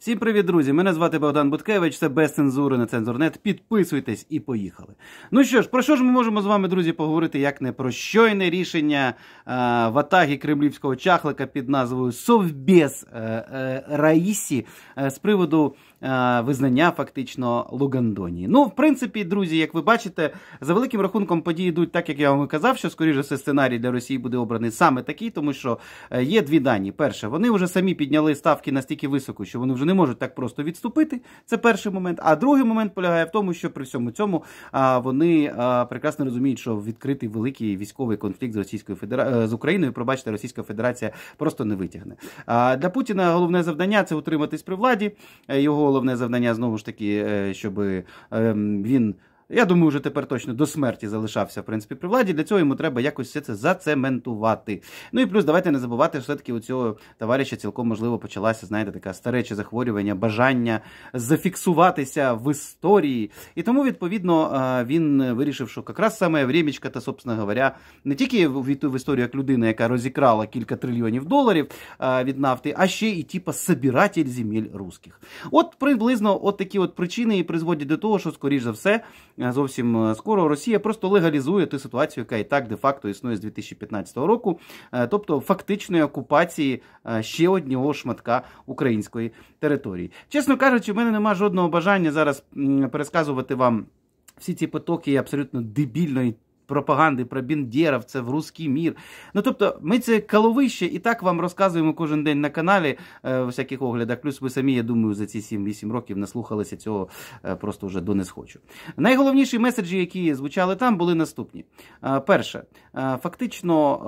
Всім привіт, друзі! Мене звати Богдан Буткевич, це без цензури на цензурнет. Підписуйтесь і поїхали. Ну що ж, про що ж ми можемо з вами, друзі, поговорити як не про щойне рішення е, в кремлівського чахлика під назвою Совбез е, е, Раїсі е, з приводу Е, визнання фактично Лугандонії. Ну, в принципі, друзі, як ви бачите, за великим рахунком події йдуть так, як я вам і казав, що скоріше все сценарій для Росії буде обраний саме такий, тому що е, є дві дані. Перше, вони вже самі підняли ставки настільки високо, що вони вже не можуть так просто відступити. Це перший момент. А другий момент полягає в тому, що при всьому цьому вони прекрасно розуміють, що відкритий великий військовий конфлікт з Російською Федера... Е, з Україною, пробачте, Російська Федерація просто не витягне. Для Путіна головне завдання це утриматись при владі. Його головне завдання знову ж таки, е, щоб ем, він я думаю, вже тепер точно до смерті залишався в принципі при владі. Для цього йому треба якось все це зацементувати. Ну і плюс давайте не забувати, що все таки у цього товариша цілком можливо почалася, знаєте, така старече захворювання, бажання зафіксуватися в історії. І тому, відповідно, е, він вирішив, що якраз саме Врімічка та, собственно говоря, не тільки війти в історію як людина, яка розікрала кілька трильйонів доларів е, від нафти, а ще і типа собиратель земель русських. От приблизно от такі от причини і призводять до того, що скоріш за все. Е, зовсім е, скоро Росія просто легалізує ту ситуацію, яка і так де-факто існує з 2015 року, е, тобто фактичної окупації ще одного шматка української території. Чесно кажучи, в мене немає жодного бажання зараз пересказувати вам всі ці потоки абсолютно дебільної пропаганди про Біндєров, це в русський мір. Ну тобто, ми це каловище і так вам розказуємо кожен день на каналі е, всяких оглядах. Плюс ви самі, я думаю, за ці 7-8 років наслухалися цього е, просто вже до несхочу. Найголовніші меседжі, які звучали там, були наступні. Е, перше, е, фактично,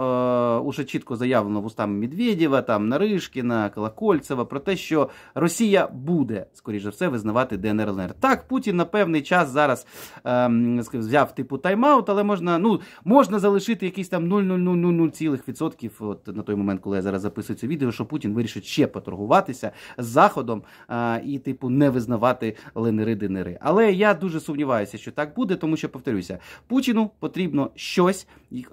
е, уже чітко заявлено вустами Медведєва, там Наришкіна, Колокольцева про те, що Росія буде, скоріше все, визнавати ДНР ЛНР. Так, Путін на певний час зараз е, взяв типу тайм-аут, але можна можна, ну можна залишити якийсь там цілих відсотків. От на той момент, коли я зараз записую це відео, що Путін вирішить ще поторгуватися з заходом а, і, типу, не визнавати ленери денери Але я дуже сумніваюся, що так буде, тому що повторюся, Путіну потрібно щось,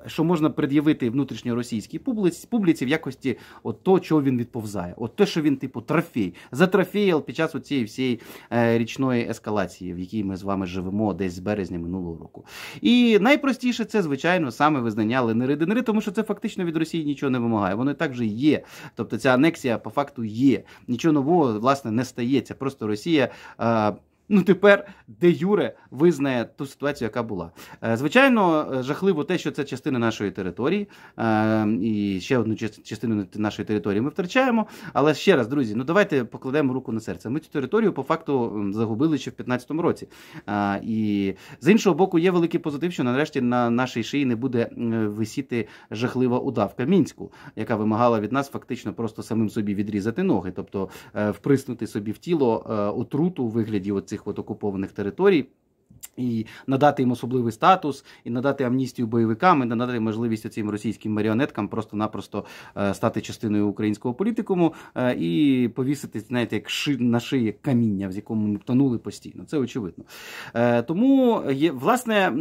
що можна пред'явити внутрішньоросійській публіці, публіці в якості от то, чого він відповзає, от те, що він, типу, трофей затрофеяв під час цієї всієї е, річної ескалації, в якій ми з вами живемо десь з березня минулого року. І найпростіше найпростіше це, звичайно, саме визнання ленери денери, тому що це фактично від Росії нічого не вимагає. Воно так же є. Тобто ця анексія по факту є. Нічого нового власне не стається. Просто Росія. Е, Ну тепер де Юре визнає ту ситуацію, яка була. Е, звичайно, е, жахливо те, що це частина нашої території, е, і ще одну частину нашої території ми втрачаємо. Але ще раз, друзі, ну давайте покладемо руку на серце. Ми цю територію по факту загубили ще в 2015 році. І з іншого боку, є великий позитив, що нарешті на нашій шиї не буде висіти жахлива удавка мінську, яка вимагала від нас фактично просто самим собі відрізати ноги, тобто вприснути собі в тіло отруту у вигляді оцих цих от окупованих територій. І надати їм особливий статус, і надати амністію бойовикам, і надати можливість цим російським маріонеткам просто-напросто е, стати частиною українського політикуму е, і повісити, знаєте, як ши на шиї каміння, в якому ми тонули постійно. Це очевидно. Е, тому власне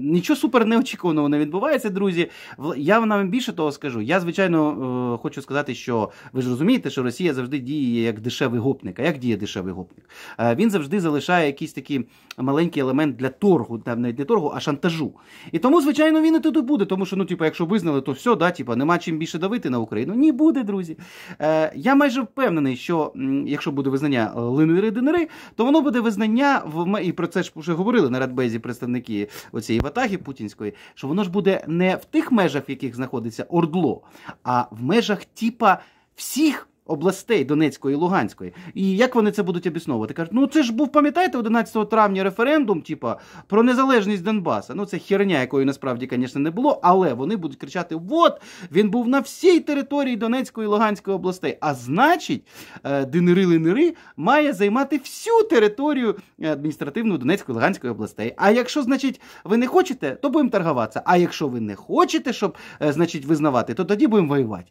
нічого супер неочікуваного не відбувається, друзі. я вам більше того скажу. Я звичайно хочу сказати, що ви ж розумієте, що Росія завжди діє як дешевий гопник. А як діє дешевий гопник? Він завжди залишає якісь такі маленькі елемент для торгу, не для торгу, а шантажу. І тому, звичайно, він і тут буде. Тому що, ну, типу, якщо визнали, то все, да, типу, нема чим більше давити на Україну. Ні, буде, друзі. Е, Я майже впевнений, що якщо буде визнання е, линери денери то воно буде визнання в і про це ж вже говорили на радбезі представники оцієї ватаги путінської, що воно ж буде не в тих межах, в яких знаходиться ордло, а в межах типа всіх областей Донецької і Луганської. І як вони це будуть обісновувати? Кажуть, ну це ж був, пам'ятаєте, 11 травня референдум, типа про незалежність Донбаса. Ну це херня, якої насправді, звісно, не було, але вони будуть кричати: От він був на всій території Донецької і Луганської областей. А значить, е, Денири-Ленири має займати всю територію е, адміністративну Донецької і Луганської областей. А якщо, значить, ви не хочете, то будемо торгуватися. А якщо ви не хочете, щоб, е, значить, визнавати, то тоді будемо воювати.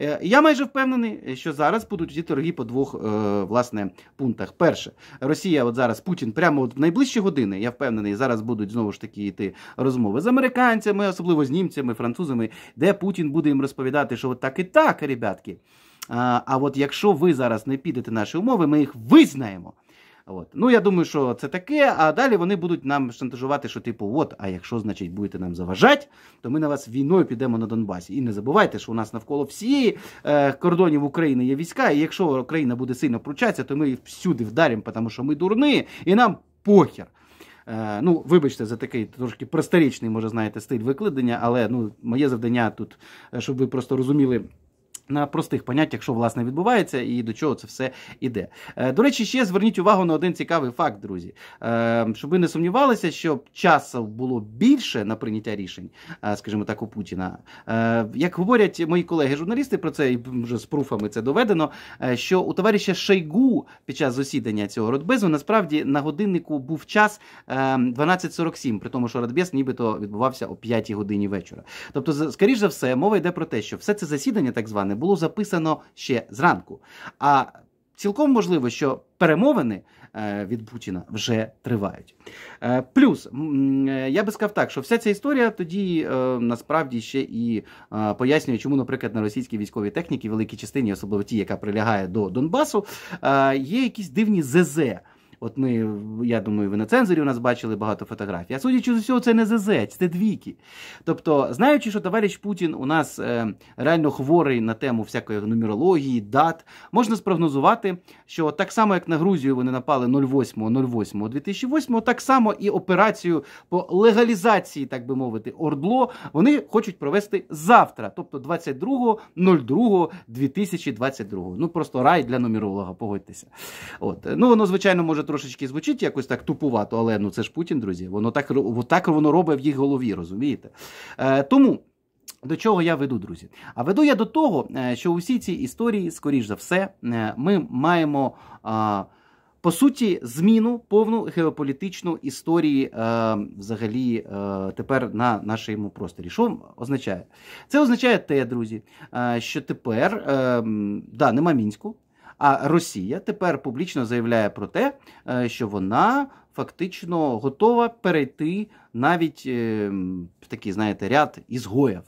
Е, я майже впевнений, що зараз будуть ці торги по двох е, власне пунктах. Перше, Росія, от зараз Путін, прямо от в найближчі години, я впевнений, зараз будуть знову ж таки йти розмови з американцями, особливо з німцями, французами, де Путін буде їм розповідати, що от так і так, ребятки. А от якщо ви зараз не підете наші умови, ми їх визнаємо. От. Ну, я думаю, що це таке. А далі вони будуть нам шантажувати, що типу, от, а якщо, значить, будете нам заважати, то ми на вас війною підемо на Донбасі. І не забувайте, що у нас навколо всієї е, кордонів України є війська. І якщо Україна буде сильно пручатися, то ми її всюди вдаримо, тому що ми дурні, і нам похер. Е, ну, вибачте, за такий трошки просторічний, може знаєте, стиль викладення, але ну, моє завдання тут, е, щоб ви просто розуміли на простих поняттях, що власне відбувається і до чого це все іде. Е, до речі, ще зверніть увагу на один цікавий факт, друзі. Е, щоб ви не сумнівалися, що часу було більше на прийняття рішень, е, скажімо так, у Путіна. Як говорять мої колеги-журналісти про це, і вже з пруфами це доведено, що у товариша Шейгу під час засідання цього Радбезу насправді на годиннику був час 12.47, при тому, що Радбез нібито відбувався о 5 годині вечора. Тобто, скоріш за все, мова йде про те, що все це засідання, так зване було записано ще зранку. А цілком можливо, що перемовини е, від Путіна вже тривають. Е, плюс е, я би сказав так, що вся ця історія тоді насправді ще і пояснює, чому, наприклад, на російській військовій техніці, великій частині, особливо ті, яка прилягає до Донбасу, є якісь дивні ЗЗ. От ми, я думаю, ви на цензорі у нас бачили багато фотографій. А судячи з усього, це не ЗЗ, це двійки. Тобто, знаючи, що товариш Путін у нас е, реально хворий на тему всякої нумерології, дат, можна спрогнозувати, що так само, як на Грузію вони напали 08.08.2008, так само і операцію по легалізації, так би мовити, ордло вони хочуть провести завтра, тобто 22.02.2022. Ну просто рай для нумеролога, погодьтеся. От ну воно звичайно може трошечки звучить якось так тупувато, але ну це ж Путін, друзі. Воно так так воно робить в їх голові, розумієте? Е, Тому. До чого я веду, друзі? А веду я до того, е, що у усі ці історії, скоріш за все, е, ми маємо по суті зміну повну геополітичну історії е, взагалі тепер на нашому просторі. Що означає? Це означає те, друзі, що тепер да, нема мінську. А Росія тепер публічно заявляє про те, е, що вона фактично готова перейти навіть ем, в такий, знаєте, ряд ізгоїв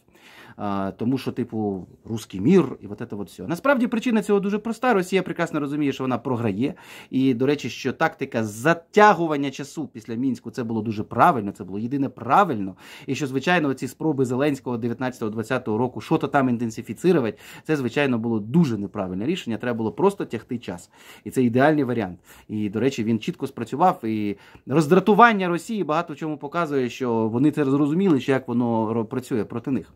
тому що, типу, русський мір і от це от все. Насправді причина цього дуже проста. Росія прекрасно розуміє, що вона програє. І, до речі, що тактика затягування часу після мінську це було дуже правильно, це було єдине правильно. І що, звичайно, ці спроби Зеленського 19-20 року, що то там інтенсифіцирувати, це, звичайно, було дуже неправильне рішення. Треба було просто тягти час. І це ідеальний варіант. І, до речі, він чітко спрацював. І роздратування Росії багато в чому показує, що вони це зрозуміли, що як воно працює проти них.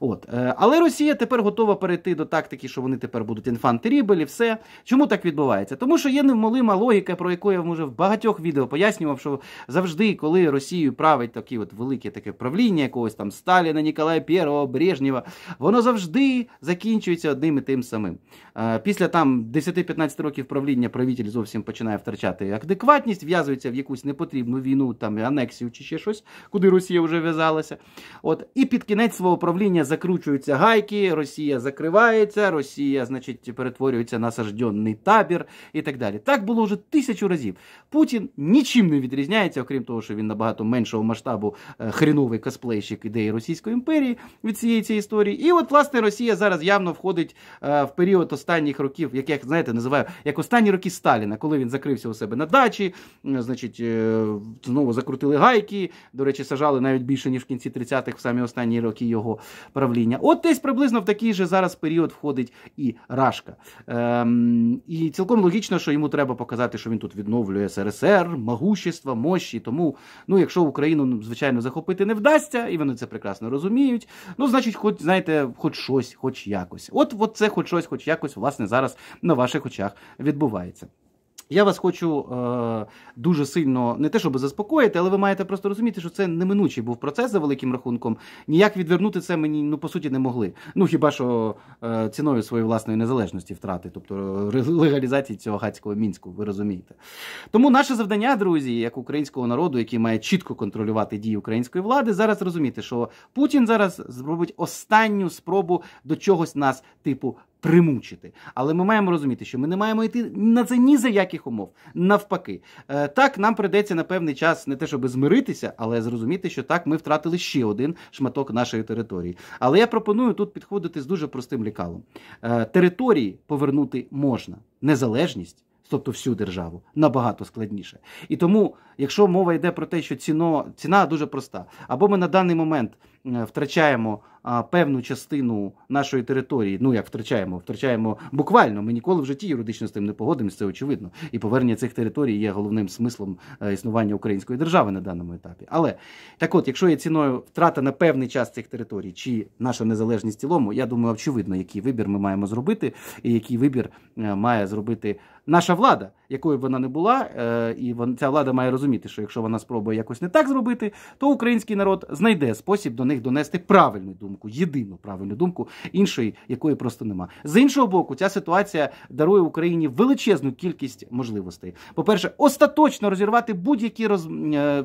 От. Е, але Росія тепер готова перейти до тактики, що вони тепер будуть інфантерібелі, все. Чому так відбувається? Тому що є невмолима логіка, про яку я вже в багатьох відео пояснював, що завжди, коли Росію править такі от великі таке правління якогось там Сталіна, Ніколая I, Брежнєва, воно завжди закінчується одним і тим самим. Е, після там 10-15 років правління правитель зовсім починає втрачати адекватність, в'язується в якусь непотрібну війну, там анексію чи ще щось, куди Росія вже в'язалася. От і під кінець свого правління закручуються гайки, Росія закривається, Росія, значить, перетворюється на сажденний табір і так далі. Так було вже тисячу разів. Путін нічим не відрізняється, окрім того, що він набагато меншого масштабу е, хріновий косплейщик ідеї Російської імперії від цієї цієї історії. І от власне Росія зараз явно входить е, в період останніх років, як я знаєте, називаю як останні роки Сталіна, коли він закрився у себе на дачі, значить, е, знову закрутили гайки. До речі, сажали навіть більше ніж в кінці 30-х в самі останні роки його правління. От десь приблизно в такий же зараз період входить і Рашка. Ем, І цілком логічно, що йому треба показати, що він тут відновлює СРСР, могущество, мощі. Тому, ну, якщо Україну, ну, звичайно, захопити не вдасться, і вони це прекрасно розуміють. Ну, значить, хоч знаєте, хоч щось, хоч якось. От, от це хоч щось, хоч якось, власне, зараз на ваших очах відбувається. Я вас хочу е, дуже сильно не те, щоб заспокоїти, але ви маєте просто розуміти, що це неминучий був процес за великим рахунком. Ніяк відвернути це мені ну по суті не могли. Ну хіба що е, ціною своєї власної незалежності втрати, тобто легалізації цього гацького мінську, ви розумієте. Тому наше завдання, друзі, як українського народу, який має чітко контролювати дії української влади, зараз розуміти, що Путін зараз зробить останню спробу до чогось нас типу примучити. Але ми маємо розуміти, що ми не маємо йти на це ні за яких умов. Навпаки, е, так нам придеться на певний час не те, щоб змиритися, але зрозуміти, що так ми втратили ще один шматок нашої території. Але я пропоную тут підходити з дуже простим лікалом. Е, території повернути можна, незалежність, тобто всю державу, набагато складніше. І тому якщо мова йде про те, що ціно, ціна дуже проста, або ми на даний момент е, втрачаємо а, певну частину нашої території, ну як втрачаємо, втрачаємо буквально. Ми ніколи в житті юридично з тим не погодимося, це очевидно. І повернення цих територій є головним смислом е, існування української держави на даному етапі. Але так, от, якщо є ціною втрата на певний час цих територій, чи наша незалежність в цілому, я думаю, очевидно, який вибір ми маємо зробити, і який вибір е, має зробити наша влада, якою б вона не була, і ця влада має розуміти розуміти, що якщо вона спробує якось не так зробити, то український народ знайде спосіб до них донести правильну думку, єдину правильну думку іншої, якої просто нема. З іншого боку, ця ситуація дарує Україні величезну кількість можливостей. По перше, остаточно розірвати будь-які роз е,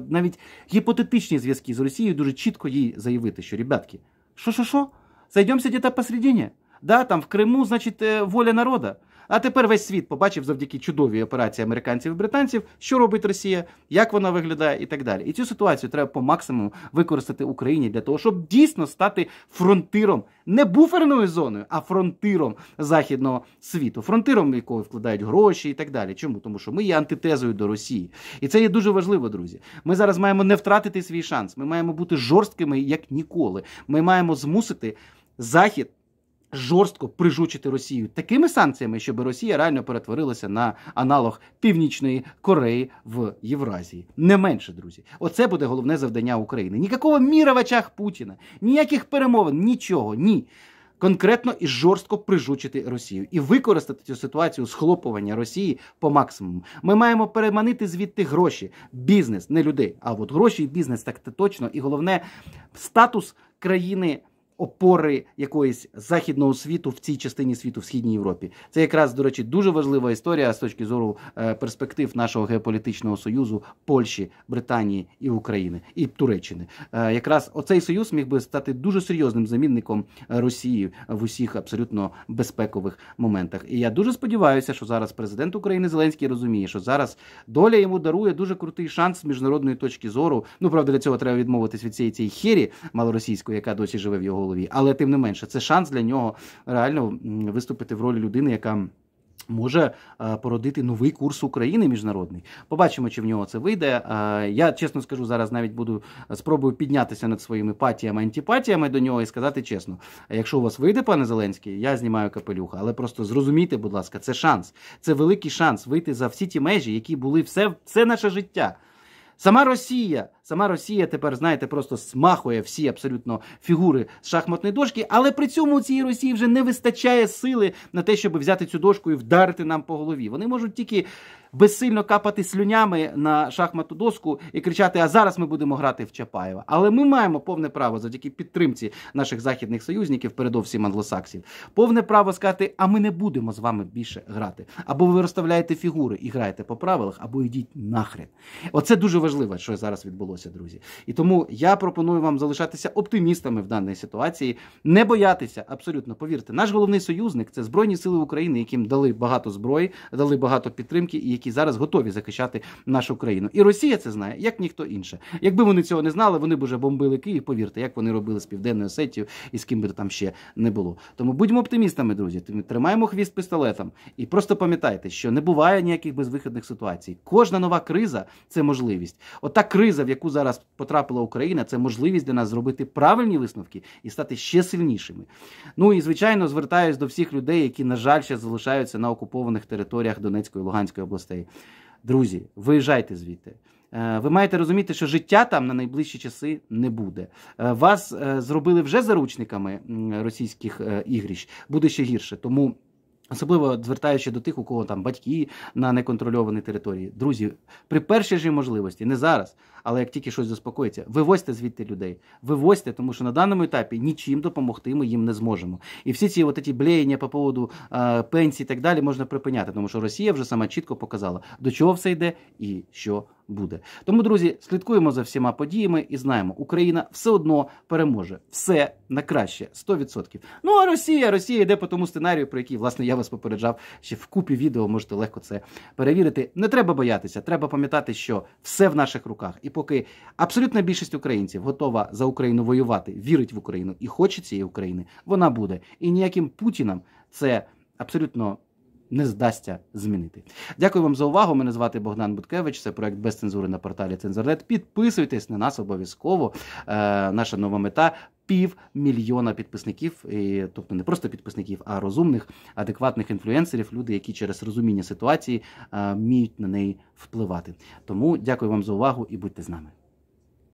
навіть гіпотетичні зв'язки з Росією, дуже чітко їй заявити, що ребятки, що що що зайдемося десь посередині. Да, там в Криму, значить е, воля народа. А тепер весь світ побачив завдяки чудовій операції американців і британців, що робить Росія, як вона виглядає, і так далі. І цю ситуацію треба по максимуму використати Україні для того, щоб дійсно стати фронтиром не буферною зоною, а фронтиром західного світу, фронтиром, якого вкладають гроші і так далі. Чому? Тому що ми є антитезою до Росії, і це є дуже важливо, друзі. Ми зараз маємо не втратити свій шанс. Ми маємо бути жорсткими як ніколи. Ми маємо змусити Захід жорстко прижучити Росію такими санкціями, щоб Росія реально перетворилася на аналог Північної Кореї в Євразії. Не менше, друзі, оце буде головне завдання України. Нікакого міра в очах Путіна, ніяких перемовин, нічого, ні. Конкретно і жорстко прижучити Росію і використати цю ситуацію схлопування Росії по максимуму. Ми маємо переманити звідти гроші, бізнес, не людей. А от гроші і бізнес так точно. І головне статус країни опори якоїсь західного світу в цій частині світу в східній Європі. Це якраз до речі дуже важлива історія з точки зору е, перспектив нашого геополітичного союзу Польщі, Британії і України і Туреччини. Е, якраз оцей союз міг би стати дуже серйозним замінником е, Росії в усіх абсолютно безпекових моментах. І я дуже сподіваюся, що зараз президент України Зеленський розуміє, що зараз доля йому дарує дуже крутий шанс з міжнародної точки зору. Ну правда, для цього треба відмовитись від цієї цієї хері малоросійської, яка досі живе в його голові. Але тим не менше, це шанс для нього реально виступити в ролі людини, яка. Може е, породити новий курс України міжнародний. Побачимо, чи в нього це вийде. Е, я чесно скажу, зараз навіть буду е, спробую піднятися над своїми патіями, антипатіями до нього і сказати чесно: якщо у вас вийде, пане Зеленський, я знімаю капелюха, але просто зрозумійте, будь ласка, це шанс, це великий шанс вийти за всі ті межі, які були все, все наше життя. Сама Росія. Сама Росія тепер, знаєте, просто смахує всі абсолютно фігури з шахматної дошки, але при цьому у цій Росії вже не вистачає сили на те, щоб взяти цю дошку і вдарити нам по голові. Вони можуть тільки безсильно капати слюнями на шахматну доску і кричати: А зараз ми будемо грати в Чапаєва. Але ми маємо повне право завдяки підтримці наших західних союзників, передовсім англосаксів, повне право сказати, а ми не будемо з вами більше грати. Або ви розставляєте фігури і граєте по правилах, або йдіть нахрен. Оце дуже важливо, що зараз відбулося відбулося, друзі. І тому я пропоную вам залишатися оптимістами в даній ситуації, не боятися абсолютно. Повірте, наш головний союзник це збройні сили України, яким дали багато зброї, дали багато підтримки, і які зараз готові захищати нашу країну. І Росія це знає як ніхто інше. Якби вони цього не знали, вони б уже бомбили Київ. Повірте, як вони робили з південною сетію і з ким би там ще не було. Тому будьмо оптимістами, друзі. тримаємо хвіст пістолетом і просто пам'ятайте, що не буває ніяких безвихідних ситуацій. Кожна нова криза це можливість. Ота криза, в яку яку зараз потрапила Україна, це можливість для нас зробити правильні висновки і стати ще сильнішими. Ну і звичайно, звертаюсь до всіх людей, які, на жаль, ще залишаються на окупованих територіях Донецької та Луганської областей. Друзі, виїжджайте звідти. Е, ви маєте розуміти, що життя там на найближчі часи не буде. Е, вас е, зробили вже заручниками російських ігріш, буде ще гірше. Тому Особливо звертаючи до тих, у кого там батьки на неконтрольованій території. Друзі, при першій же можливості, не зараз, але як тільки щось заспокоїться, вивозьте звідти людей, вивозьте, тому що на даному етапі нічим допомогти ми їм не зможемо. І всі ці от ці блеєння по поводу е, пенсій і так далі можна припиняти, тому що Росія вже сама чітко показала, до чого все йде і що буде. Тому, друзі, слідкуємо за всіма подіями і знаємо, Україна все одно переможе все на краще 100%. Ну а Росія, Росія йде по тому сценарію, про який власне я вас попереджав ще в купі відео. Можете легко це перевірити. Не треба боятися, треба пам'ятати, що все в наших руках. І поки абсолютна більшість українців готова за Україну воювати, вірить в Україну і хоче цієї України, вона буде. І ніяким путінам це абсолютно не здасться змінити. Дякую вам за увагу. Мене звати Богдан Буткевич. Це проект без цензури на порталі Цензорнет. Підписуйтесь на нас обов'язково. Е, Наша нова мета Пів мільйона підписників, і, тобто не просто підписників, а розумних, адекватних інфлюенсерів, люди, які через розуміння ситуації е, вміють на неї впливати. Тому дякую вам за увагу і будьте з нами.